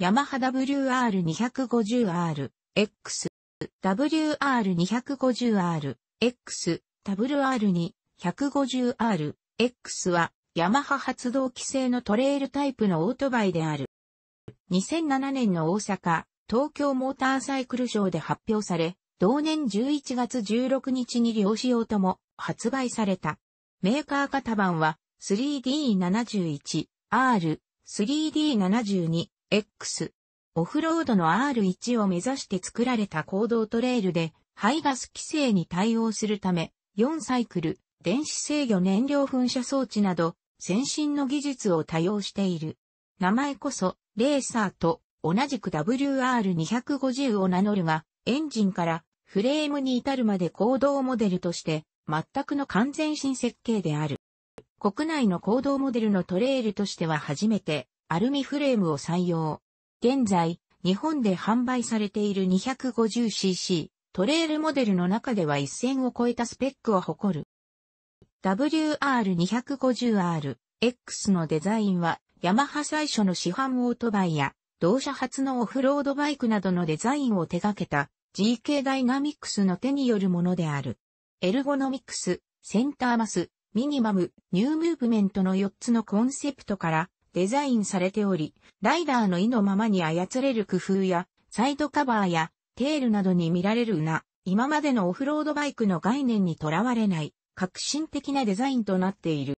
ヤマハ WR250R、X、WR250R、X、WR250R、X は、ヤマハ発動規制のトレイルタイプのオートバイである。2007年の大阪、東京モーターサイクルショーで発表され、同年11月16日に両仕様とも発売された。メーカー型版は 3D71R、3D72、X。オフロードの R1 を目指して作られた行動トレイルで、排ガス規制に対応するため、4サイクル、電子制御燃料噴射装置など、先進の技術を多用している。名前こそ、レーサーと同じく WR250 を名乗るが、エンジンからフレームに至るまで行動モデルとして、全くの完全新設計である。国内の行動モデルのトレイルとしては初めて、アルミフレームを採用。現在、日本で販売されている 250cc トレールモデルの中では一線を超えたスペックを誇る。WR250R X のデザインは、ヤマハ最初の市販オートバイや、同社初のオフロードバイクなどのデザインを手掛けた GK ダイナミックスの手によるものである。エルゴノミクス、センターマス、ミニマム、ニュームーブメントの4つのコンセプトからデザインされており、ライダーの意のままに操れる工夫や、サイドカバーや、テールなどに見られるな、今までのオフロードバイクの概念にとらわれない、革新的なデザインとなっている。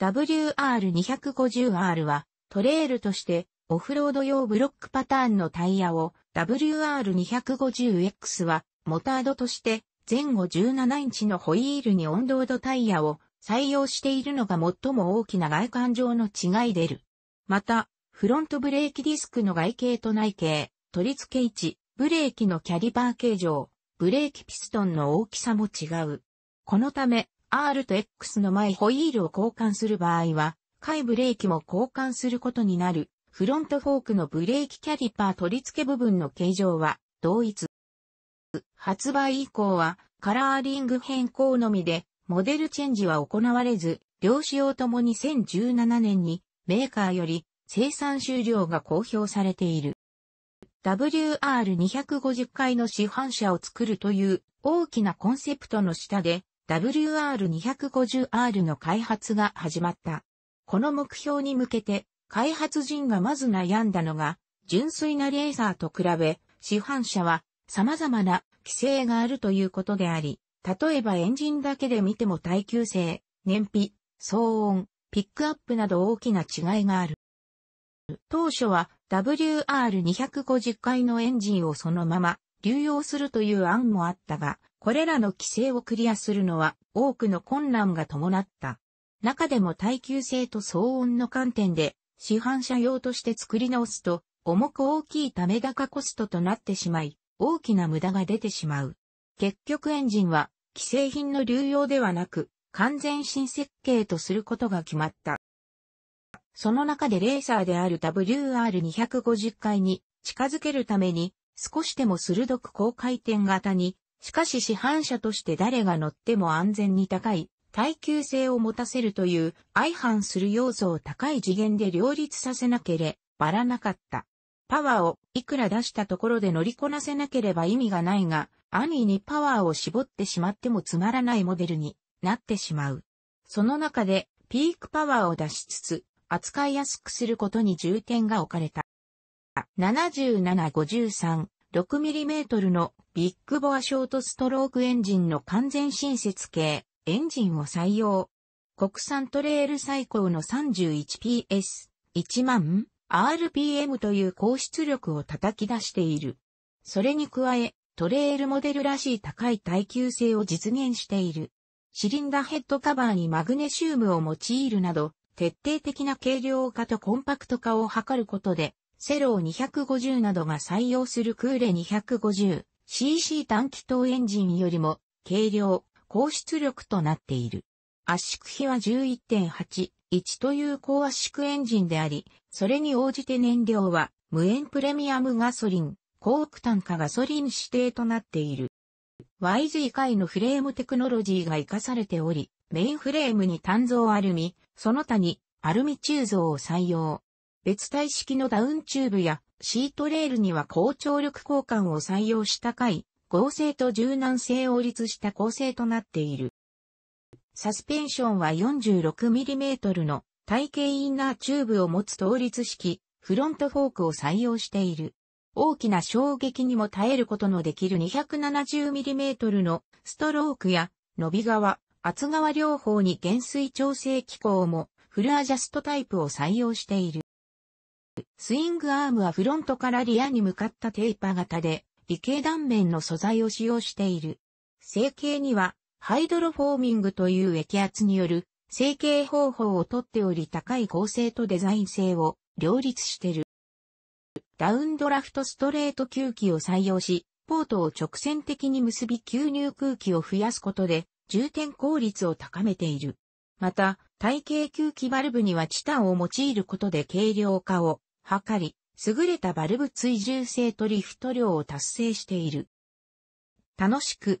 WR250R は、トレールとして、オフロード用ブロックパターンのタイヤを、WR250X は、モタードとして、前後17インチのホイールにオンロードタイヤを採用しているのが最も大きな外観上の違いでる。また、フロントブレーキディスクの外形と内形、取り付け位置、ブレーキのキャリバー形状、ブレーキピストンの大きさも違う。このため、R と X の前ホイールを交換する場合は、下ブレーキも交換することになる。フロントフォークのブレーキキャリパー取り付け部分の形状は同一。発売以降はカラーリング変更のみでモデルチェンジは行われず、両仕様ともに2017年にメーカーより生産終了が公表されている。WR250 回の市販車を作るという大きなコンセプトの下で WR250R の開発が始まった。この目標に向けて開発陣がまず悩んだのが純粋なレーサーと比べ市販車は様々な規制があるということであり、例えばエンジンだけで見ても耐久性、燃費、騒音、ピックアップなど大きな違いがある。当初は WR250 回のエンジンをそのまま流用するという案もあったが、これらの規制をクリアするのは多くの困難が伴った。中でも耐久性と騒音の観点で市販車用として作り直すと重く大きいため高コストとなってしまい、大きな無駄が出てしまう。結局エンジンは既製品の流用ではなく完全新設計とすることが決まった。その中でレーサーである WR250 回に近づけるために少しでも鋭く高回転型に、しかし市販車として誰が乗っても安全に高い耐久性を持たせるという相反する要素を高い次元で両立させなければならなかった。パワーをいくら出したところで乗りこなせなければ意味がないが、安易にパワーを絞ってしまってもつまらないモデルになってしまう。その中で、ピークパワーを出しつつ、扱いやすくすることに重点が置かれた。7753、6mm のビッグボアショートストロークエンジンの完全新設系、エンジンを採用。国産トレール最高の 31PS、1万 RPM という高出力を叩き出している。それに加え、トレールモデルらしい高い耐久性を実現している。シリンダヘッドカバーにマグネシウムを用いるなど、徹底的な軽量化とコンパクト化を図ることで、セロー250などが採用するクーレ 250cc 短気筒エンジンよりも軽量、高出力となっている。圧縮比は11.8 1という高圧縮エンジンであり、それに応じて燃料は無塩プレミアムガソリン、高億単化ガソリン指定となっている。YG 界のフレームテクノロジーが活かされており、メインフレームに単造アルミ、その他にアルミ鋳造を採用。別体式のダウンチューブやシートレールには高張力交換を採用した回、合成と柔軟性を立した構成となっている。サスペンションは 46mm の体型インナーチューブを持つ倒立式、フロントフォークを採用している。大きな衝撃にも耐えることのできる 270mm のストロークや伸び側、厚側両方に減衰調整機構もフルアジャストタイプを採用している。スイングアームはフロントからリアに向かったテーパー型で、理系断面の素材を使用している。成形にはハイドロフォーミングという液圧による成形方法をとっており高い剛成とデザイン性を両立してる。ダウンドラフトストレート吸気を採用し、ポートを直線的に結び吸入空気を増やすことで充填効率を高めている。また、体系吸気バルブにはチタンを用いることで軽量化を図り、優れたバルブ追従性とリフト量を達成している。楽しく、